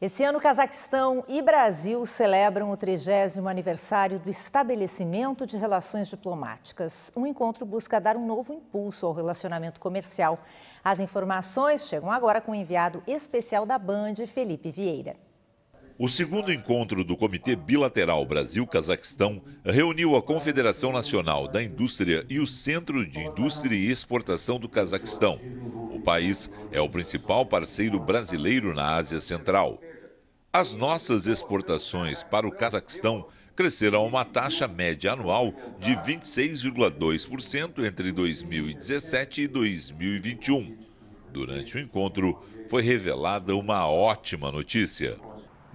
Esse ano, Cazaquistão e Brasil celebram o 30 aniversário do estabelecimento de relações diplomáticas. Um encontro busca dar um novo impulso ao relacionamento comercial. As informações chegam agora com o enviado especial da Band, Felipe Vieira. O segundo encontro do Comitê Bilateral Brasil-Cazaquistão reuniu a Confederação Nacional da Indústria e o Centro de Indústria e Exportação do Cazaquistão país é o principal parceiro brasileiro na Ásia Central. As nossas exportações para o Cazaquistão cresceram a uma taxa média anual de 26,2% entre 2017 e 2021. Durante o encontro, foi revelada uma ótima notícia.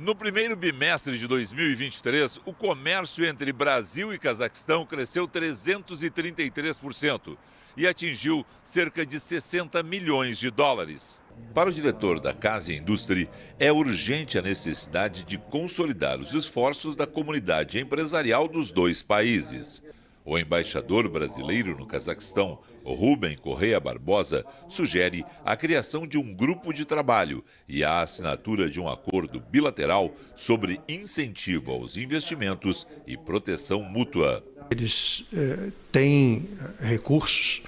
No primeiro bimestre de 2023, o comércio entre Brasil e Cazaquistão cresceu 333% e atingiu cerca de 60 milhões de dólares. Para o diretor da Casa Indústria, é urgente a necessidade de consolidar os esforços da comunidade empresarial dos dois países. O embaixador brasileiro no Cazaquistão, Rubem Correia Barbosa, sugere a criação de um grupo de trabalho e a assinatura de um acordo bilateral sobre incentivo aos investimentos e proteção mútua. Eles eh, têm eh, recursos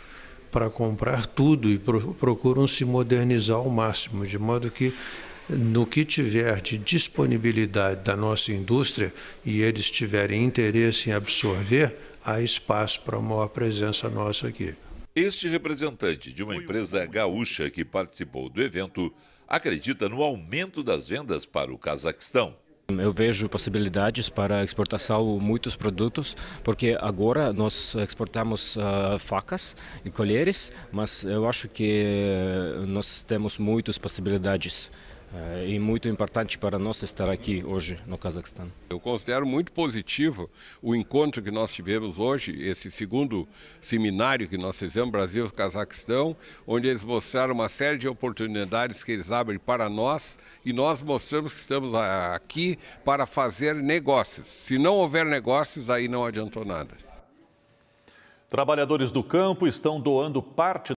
para comprar tudo e pro procuram se modernizar ao máximo, de modo que no que tiver de disponibilidade da nossa indústria e eles tiverem interesse em absorver, há espaço para maior presença nossa aqui. Este representante de uma empresa gaúcha que participou do evento acredita no aumento das vendas para o Cazaquistão. Eu vejo possibilidades para exportação de muitos produtos, porque agora nós exportamos uh, facas e colheres, mas eu acho que eh, nós temos muitas possibilidades eh, e muito importante para nós estar aqui hoje no Cazaquistão. Eu considero muito positivo o encontro que nós tivemos hoje, esse segundo seminário que nós fizemos, Brasil e Cazaquistão, onde eles mostraram uma série de oportunidades que eles abrem para nós e nós mostramos que estamos aqui para fazer negócios. Se não houver negócios, aí não adiantou nada. Trabalhadores do campo estão doando parte